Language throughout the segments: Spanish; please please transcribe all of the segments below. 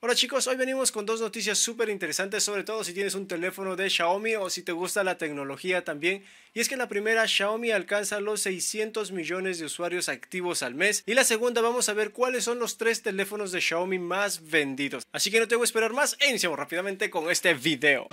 Hola chicos, hoy venimos con dos noticias súper interesantes, sobre todo si tienes un teléfono de Xiaomi o si te gusta la tecnología también. Y es que la primera, Xiaomi alcanza los 600 millones de usuarios activos al mes. Y la segunda, vamos a ver cuáles son los tres teléfonos de Xiaomi más vendidos. Así que no tengo que esperar más e iniciamos rápidamente con este video.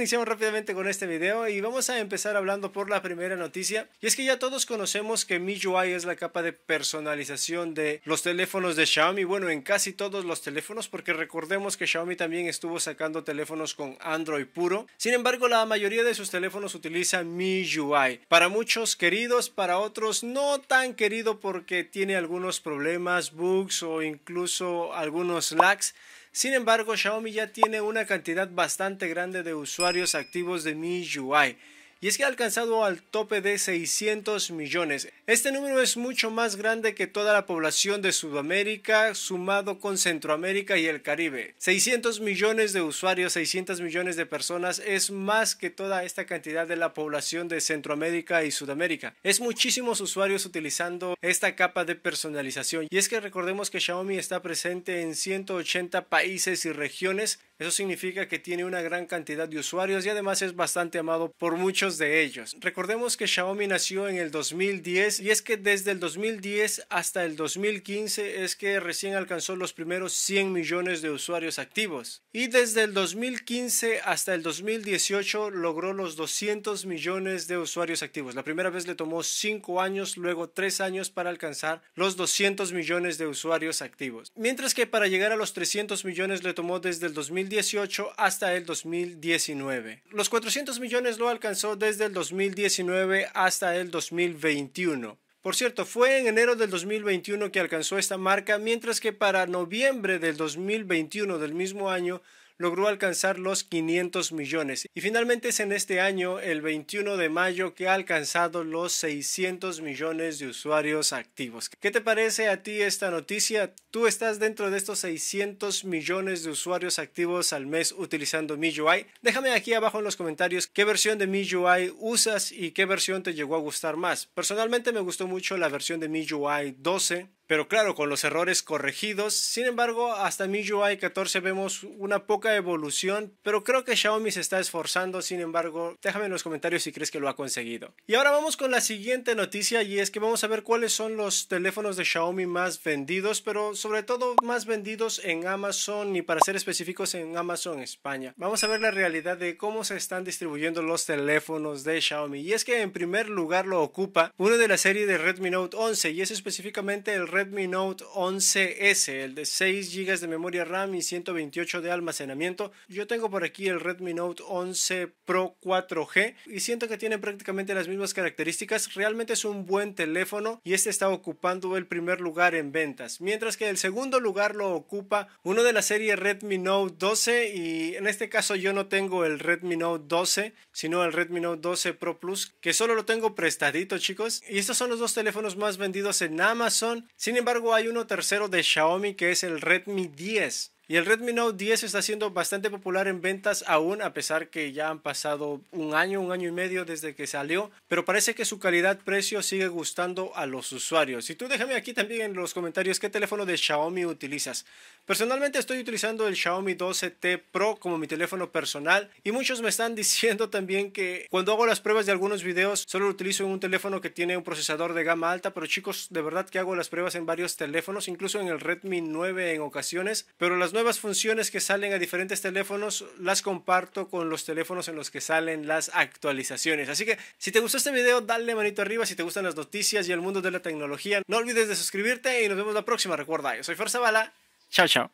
iniciamos rápidamente con este video y vamos a empezar hablando por la primera noticia. Y es que ya todos conocemos que MIUI es la capa de personalización de los teléfonos de Xiaomi. Bueno, en casi todos los teléfonos, porque recordemos que Xiaomi también estuvo sacando teléfonos con Android puro. Sin embargo, la mayoría de sus teléfonos utiliza MIUI. Para muchos queridos, para otros no tan querido porque tiene algunos problemas, bugs o incluso algunos lags. Sin embargo, Xiaomi ya tiene una cantidad bastante grande de usuarios activos de MIUI y es que ha alcanzado al tope de 600 millones. Este número es mucho más grande que toda la población de Sudamérica sumado con Centroamérica y el Caribe. 600 millones de usuarios, 600 millones de personas es más que toda esta cantidad de la población de Centroamérica y Sudamérica. Es muchísimos usuarios utilizando esta capa de personalización y es que recordemos que Xiaomi está presente en 180 países y regiones eso significa que tiene una gran cantidad de usuarios y además es bastante amado por muchos de ellos. Recordemos que Xiaomi nació en el 2010 y es que desde el 2010 hasta el 2015 es que recién alcanzó los primeros 100 millones de usuarios activos. Y desde el 2015 hasta el 2018 logró los 200 millones de usuarios activos. La primera vez le tomó 5 años, luego 3 años para alcanzar los 200 millones de usuarios activos. Mientras que para llegar a los 300 millones le tomó desde el 2010 2018 hasta el 2019. Los 400 millones lo alcanzó desde el 2019 hasta el 2021. Por cierto, fue en enero del 2021 que alcanzó esta marca, mientras que para noviembre del 2021 del mismo año logró alcanzar los 500 millones y finalmente es en este año, el 21 de mayo, que ha alcanzado los 600 millones de usuarios activos. ¿Qué te parece a ti esta noticia? Tú estás dentro de estos 600 millones de usuarios activos al mes utilizando MIUI. Déjame aquí abajo en los comentarios qué versión de MIUI usas y qué versión te llegó a gustar más. Personalmente me gustó mucho la versión de MIUI 12 pero claro, con los errores corregidos. Sin embargo, hasta MIUI 14 vemos una poca evolución, pero creo que Xiaomi se está esforzando. Sin embargo, déjame en los comentarios si crees que lo ha conseguido. Y ahora vamos con la siguiente noticia y es que vamos a ver cuáles son los teléfonos de Xiaomi más vendidos, pero sobre todo más vendidos en Amazon y para ser específicos en Amazon España. Vamos a ver la realidad de cómo se están distribuyendo los teléfonos de Xiaomi. Y es que en primer lugar lo ocupa uno de la serie de Redmi Note 11 y es específicamente el Redmi Redmi Note 11S, el de 6 GB de memoria RAM y 128 de almacenamiento. Yo tengo por aquí el Redmi Note 11 Pro 4G y siento que tiene prácticamente las mismas características. Realmente es un buen teléfono y este está ocupando el primer lugar en ventas, mientras que el segundo lugar lo ocupa uno de la serie Redmi Note 12 y en este caso yo no tengo el Redmi Note 12, sino el Redmi Note 12 Pro Plus, que solo lo tengo prestadito, chicos. Y estos son los dos teléfonos más vendidos en Amazon. Sin embargo, hay uno tercero de Xiaomi que es el Redmi 10. Y el Redmi Note 10 está siendo bastante popular en ventas aún, a pesar que ya han pasado un año, un año y medio desde que salió, pero parece que su calidad-precio sigue gustando a los usuarios. Y tú déjame aquí también en los comentarios qué teléfono de Xiaomi utilizas. Personalmente estoy utilizando el Xiaomi 12T Pro como mi teléfono personal y muchos me están diciendo también que cuando hago las pruebas de algunos videos solo lo utilizo en un teléfono que tiene un procesador de gama alta, pero chicos, de verdad que hago las pruebas en varios teléfonos, incluso en el Redmi 9 en ocasiones, pero las nuevas funciones que salen a diferentes teléfonos las comparto con los teléfonos en los que salen las actualizaciones. Así que si te gustó este video, dale manito arriba. Si te gustan las noticias y el mundo de la tecnología, no olvides de suscribirte y nos vemos la próxima. Recuerda, yo soy Fuerza Bala. Chao, chao.